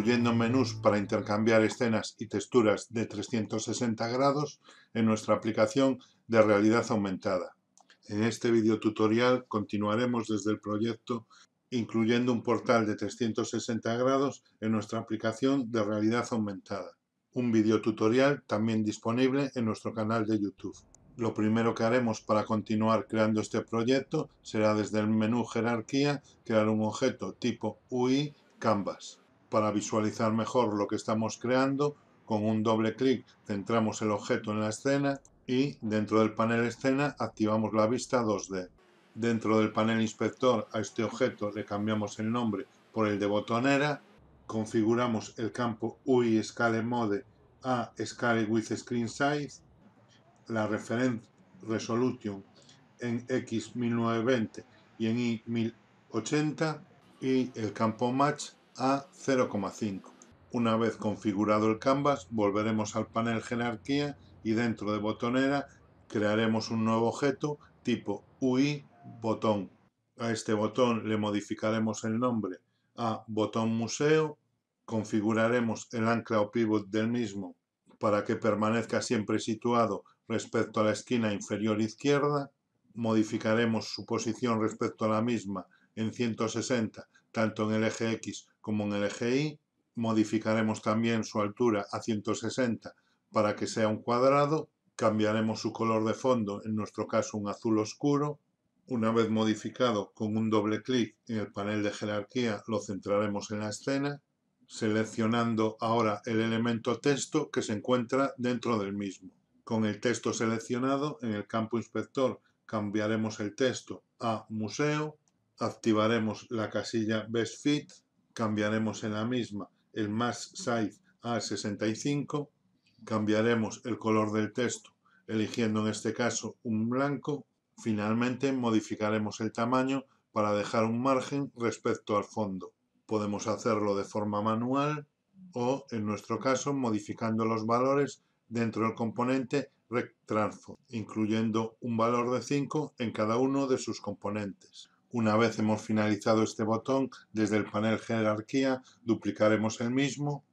incluyendo menús para intercambiar escenas y texturas de 360 grados en nuestra aplicación de realidad aumentada. En este videotutorial continuaremos desde el proyecto incluyendo un portal de 360 grados en nuestra aplicación de realidad aumentada. Un tutorial también disponible en nuestro canal de YouTube. Lo primero que haremos para continuar creando este proyecto será desde el menú jerarquía crear un objeto tipo UI Canvas. Para visualizar mejor lo que estamos creando, con un doble clic centramos el objeto en la escena y dentro del panel escena activamos la vista 2D. Dentro del panel inspector a este objeto le cambiamos el nombre por el de botonera, configuramos el campo UI Scale Mode a Scale with Screen Size, la Reference Resolution en X1920 y en Y1080 y el campo Match a 0,5. Una vez configurado el canvas, volveremos al panel jerarquía y dentro de botonera crearemos un nuevo objeto tipo UI botón. A este botón le modificaremos el nombre a botón museo, configuraremos el ancla o pivot del mismo para que permanezca siempre situado respecto a la esquina inferior izquierda, modificaremos su posición respecto a la misma en 160 tanto en el eje X como en el eje modificaremos también su altura a 160 para que sea un cuadrado, cambiaremos su color de fondo, en nuestro caso un azul oscuro, una vez modificado con un doble clic en el panel de jerarquía lo centraremos en la escena, seleccionando ahora el elemento texto que se encuentra dentro del mismo. Con el texto seleccionado en el campo inspector cambiaremos el texto a museo, activaremos la casilla Best Fit cambiaremos en la misma el más size a 65, cambiaremos el color del texto eligiendo en este caso un blanco, finalmente modificaremos el tamaño para dejar un margen respecto al fondo. Podemos hacerlo de forma manual o, en nuestro caso, modificando los valores dentro del componente RecTransform, incluyendo un valor de 5 en cada uno de sus componentes. Una vez hemos finalizado este botón, desde el panel Jerarquía duplicaremos el mismo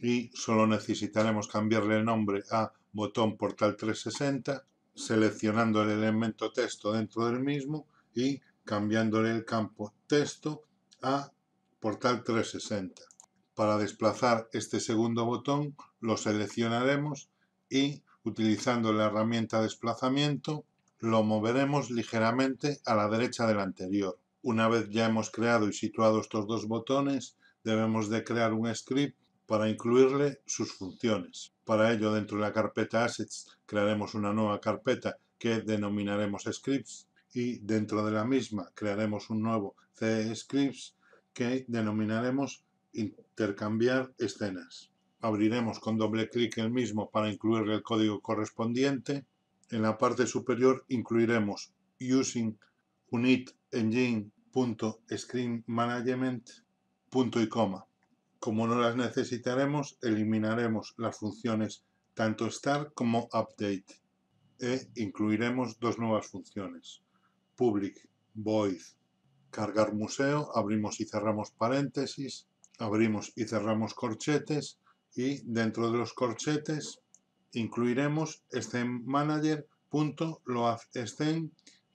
y solo necesitaremos cambiarle el nombre a botón Portal 360, seleccionando el elemento texto dentro del mismo y cambiándole el campo texto a Portal 360. Para desplazar este segundo botón lo seleccionaremos y utilizando la herramienta desplazamiento lo moveremos ligeramente a la derecha del anterior. Una vez ya hemos creado y situado estos dos botones, debemos de crear un script para incluirle sus funciones. Para ello, dentro de la carpeta Assets, crearemos una nueva carpeta que denominaremos Scripts y dentro de la misma crearemos un nuevo C Scripts que denominaremos Intercambiar escenas. Abriremos con doble clic el mismo para incluirle el código correspondiente en la parte superior incluiremos using unit Como no las necesitaremos, eliminaremos las funciones tanto start como update e incluiremos dos nuevas funciones, public void cargar museo, abrimos y cerramos paréntesis, abrimos y cerramos corchetes y dentro de los corchetes incluiremos Stem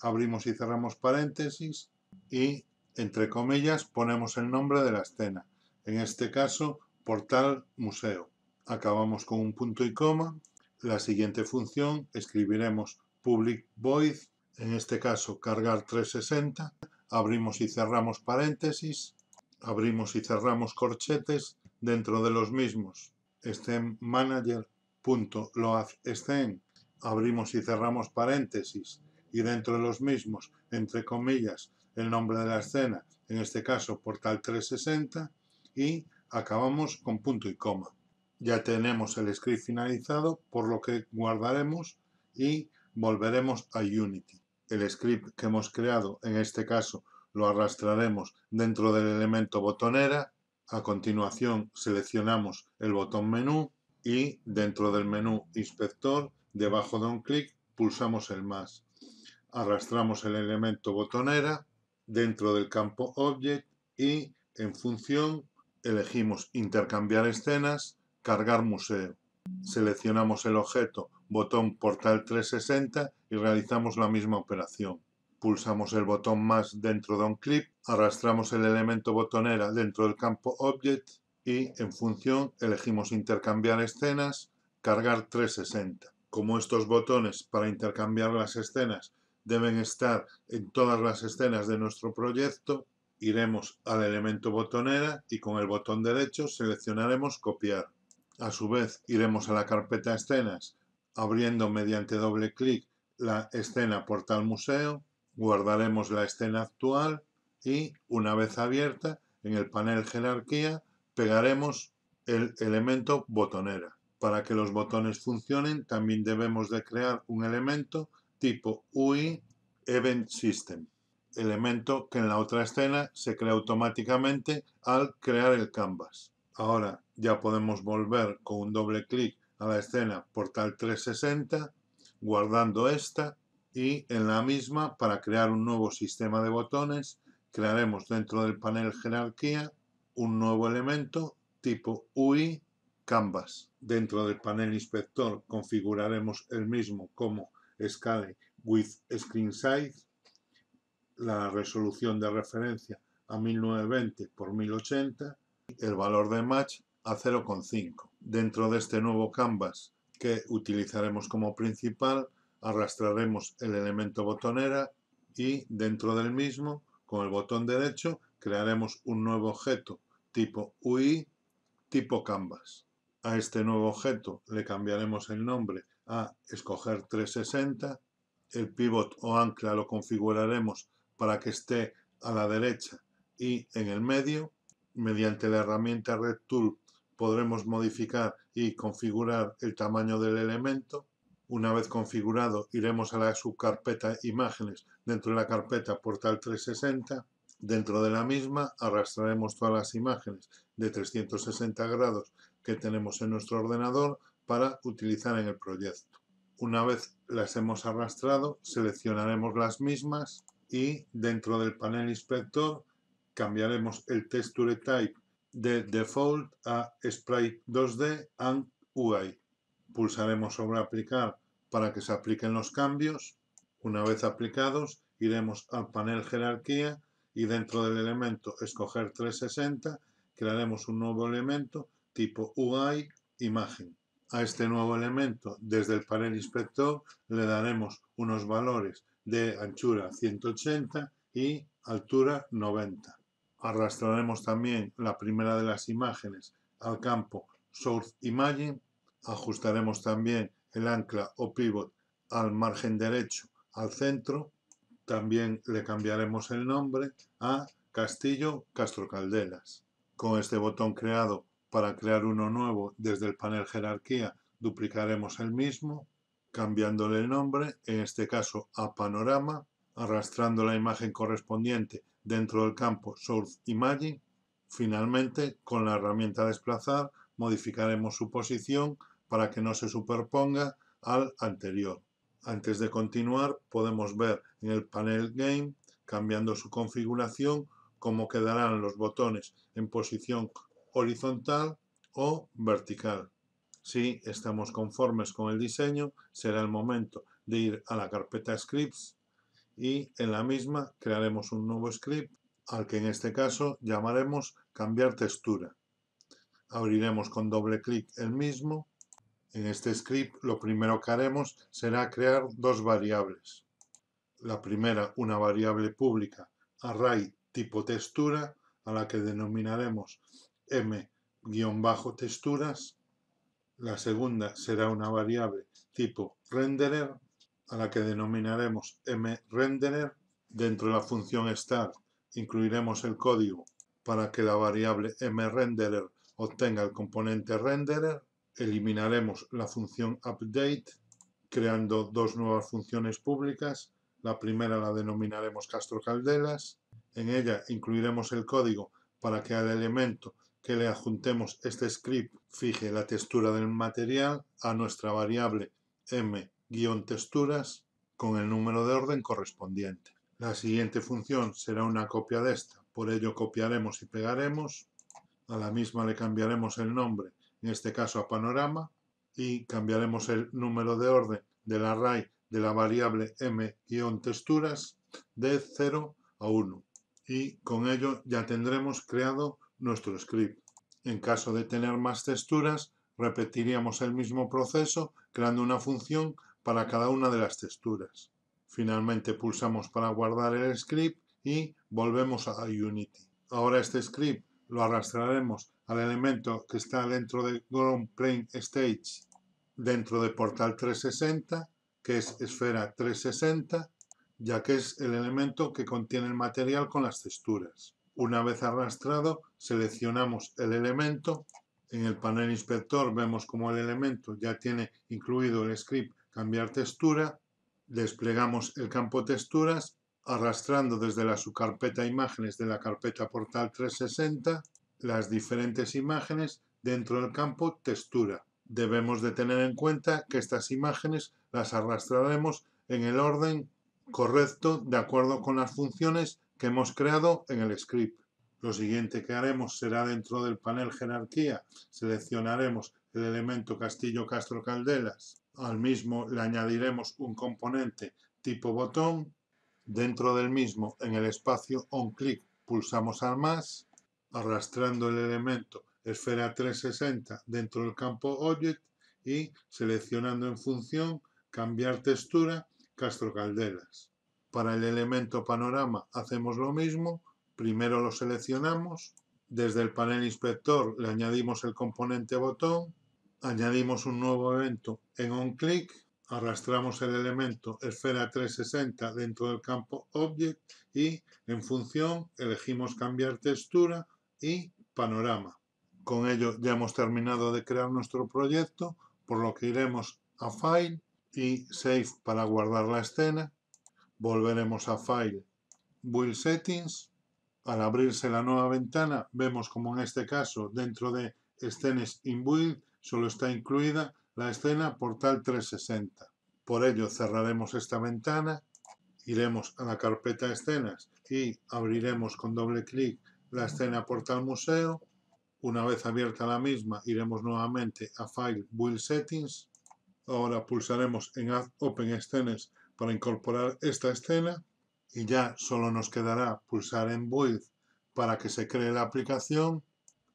abrimos y cerramos paréntesis y entre comillas ponemos el nombre de la escena, en este caso portal museo. Acabamos con un punto y coma. La siguiente función escribiremos public void, en este caso cargar 360, abrimos y cerramos paréntesis, abrimos y cerramos corchetes, dentro de los mismos stem punto abrimos y cerramos paréntesis, y dentro de los mismos, entre comillas, el nombre de la escena, en este caso Portal 360, y acabamos con punto y coma. Ya tenemos el script finalizado, por lo que guardaremos y volveremos a Unity. El script que hemos creado, en este caso, lo arrastraremos dentro del elemento botonera. A continuación seleccionamos el botón menú y dentro del menú Inspector, debajo de un clic, pulsamos el más. Arrastramos el elemento botonera dentro del campo Object y en función elegimos Intercambiar escenas, Cargar museo. Seleccionamos el objeto botón Portal 360 y realizamos la misma operación. Pulsamos el botón más dentro de un clic, arrastramos el elemento botonera dentro del campo Object y en función elegimos intercambiar escenas, cargar 360. Como estos botones para intercambiar las escenas deben estar en todas las escenas de nuestro proyecto, iremos al elemento botonera y con el botón derecho seleccionaremos copiar. A su vez iremos a la carpeta escenas abriendo mediante doble clic la escena portal museo, guardaremos la escena actual y una vez abierta en el panel jerarquía pegaremos el elemento botonera. Para que los botones funcionen, también debemos de crear un elemento tipo UI Event System, elemento que en la otra escena se crea automáticamente al crear el canvas. Ahora ya podemos volver con un doble clic a la escena Portal 360, guardando esta y en la misma para crear un nuevo sistema de botones crearemos dentro del panel jerarquía un nuevo elemento tipo UI Canvas. Dentro del panel inspector configuraremos el mismo como Scale with Screen Size, la resolución de referencia a 1920 x 1080 y el valor de match a 0,5. Dentro de este nuevo canvas que utilizaremos como principal, arrastraremos el elemento botonera y dentro del mismo, con el botón derecho, crearemos un nuevo objeto tipo UI tipo Canvas. A este nuevo objeto le cambiaremos el nombre a escoger 360. El pivot o ancla lo configuraremos para que esté a la derecha y en el medio. Mediante la herramienta Red Tool podremos modificar y configurar el tamaño del elemento. Una vez configurado, iremos a la subcarpeta Imágenes dentro de la carpeta Portal 360 Dentro de la misma arrastraremos todas las imágenes de 360 grados que tenemos en nuestro ordenador para utilizar en el proyecto. Una vez las hemos arrastrado, seleccionaremos las mismas y dentro del panel inspector cambiaremos el texture type de default a sprite 2D and UI. Pulsaremos sobre aplicar para que se apliquen los cambios. Una vez aplicados, iremos al panel jerarquía y dentro del elemento escoger 360, crearemos un nuevo elemento tipo UI imagen. A este nuevo elemento, desde el panel inspector, le daremos unos valores de anchura 180 y altura 90. Arrastraremos también la primera de las imágenes al campo Source Image. Ajustaremos también el ancla o pivot al margen derecho al centro también le cambiaremos el nombre a Castillo Castro Caldelas. Con este botón creado para crear uno nuevo desde el panel jerarquía duplicaremos el mismo, cambiándole el nombre, en este caso a Panorama, arrastrando la imagen correspondiente dentro del campo Source Imaging. Finalmente, con la herramienta Desplazar, modificaremos su posición para que no se superponga al anterior. Antes de continuar podemos ver en el panel Game, cambiando su configuración, cómo quedarán los botones en posición horizontal o vertical. Si estamos conformes con el diseño, será el momento de ir a la carpeta scripts y en la misma crearemos un nuevo script al que en este caso llamaremos cambiar textura. Abriremos con doble clic el mismo en este script lo primero que haremos será crear dos variables. La primera, una variable pública, array tipo textura, a la que denominaremos m-texturas. La segunda será una variable tipo renderer, a la que denominaremos mRenderer. Dentro de la función start incluiremos el código para que la variable mRenderer obtenga el componente renderer eliminaremos la función update creando dos nuevas funciones públicas. La primera la denominaremos Castro Caldelas. En ella incluiremos el código para que al elemento que le adjuntemos este script fije la textura del material a nuestra variable m-texturas con el número de orden correspondiente. La siguiente función será una copia de esta, por ello copiaremos y pegaremos. A la misma le cambiaremos el nombre en este caso a panorama, y cambiaremos el número de orden del array de la variable m-texturas de 0 a 1. Y con ello ya tendremos creado nuestro script. En caso de tener más texturas, repetiríamos el mismo proceso creando una función para cada una de las texturas. Finalmente pulsamos para guardar el script y volvemos a Unity. Ahora este script lo arrastraremos al elemento que está dentro de Ground Plane Stage dentro de Portal 360, que es Esfera 360, ya que es el elemento que contiene el material con las texturas. Una vez arrastrado, seleccionamos el elemento. En el panel inspector vemos como el elemento ya tiene incluido el script cambiar textura. Desplegamos el campo texturas arrastrando desde la subcarpeta imágenes de la carpeta portal 360 las diferentes imágenes dentro del campo textura. Debemos de tener en cuenta que estas imágenes las arrastraremos en el orden correcto de acuerdo con las funciones que hemos creado en el script. Lo siguiente que haremos será dentro del panel jerarquía, seleccionaremos el elemento Castillo Castro Caldelas, al mismo le añadiremos un componente tipo botón Dentro del mismo, en el espacio OnClick, pulsamos al más, arrastrando el elemento esfera 360 dentro del campo Object y seleccionando en función Cambiar textura, Castro Calderas. Para el elemento panorama hacemos lo mismo, primero lo seleccionamos, desde el panel inspector le añadimos el componente botón, añadimos un nuevo evento en OnClick, arrastramos el elemento esfera 360 dentro del campo Object y en función elegimos cambiar textura y panorama. Con ello ya hemos terminado de crear nuestro proyecto, por lo que iremos a File y Save para guardar la escena. Volveremos a File, Build Settings. Al abrirse la nueva ventana, vemos como en este caso dentro de Scenes in Build solo está incluida la escena Portal 360. Por ello cerraremos esta ventana, iremos a la carpeta Escenas y abriremos con doble clic la escena Portal Museo. Una vez abierta la misma, iremos nuevamente a File Build Settings. Ahora pulsaremos en Add Open Scenes para incorporar esta escena y ya solo nos quedará pulsar en Build para que se cree la aplicación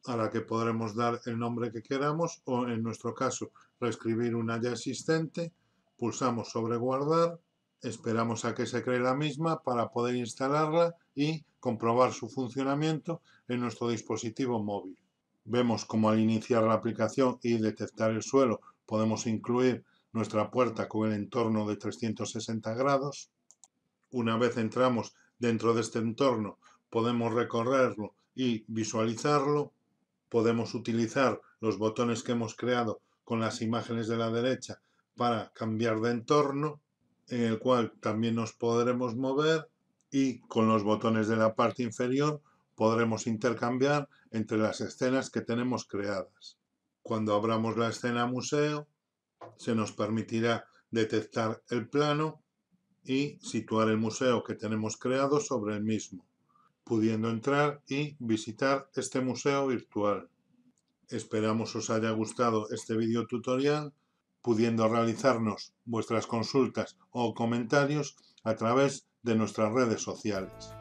a la que podremos dar el nombre que queramos o en nuestro caso reescribir una ya existente, pulsamos sobre guardar, esperamos a que se cree la misma para poder instalarla y comprobar su funcionamiento en nuestro dispositivo móvil. Vemos como al iniciar la aplicación y detectar el suelo podemos incluir nuestra puerta con el entorno de 360 grados. Una vez entramos dentro de este entorno podemos recorrerlo y visualizarlo podemos utilizar los botones que hemos creado con las imágenes de la derecha para cambiar de entorno, en el cual también nos podremos mover y con los botones de la parte inferior podremos intercambiar entre las escenas que tenemos creadas. Cuando abramos la escena museo, se nos permitirá detectar el plano y situar el museo que tenemos creado sobre el mismo pudiendo entrar y visitar este museo virtual. Esperamos os haya gustado este video tutorial, pudiendo realizarnos vuestras consultas o comentarios a través de nuestras redes sociales.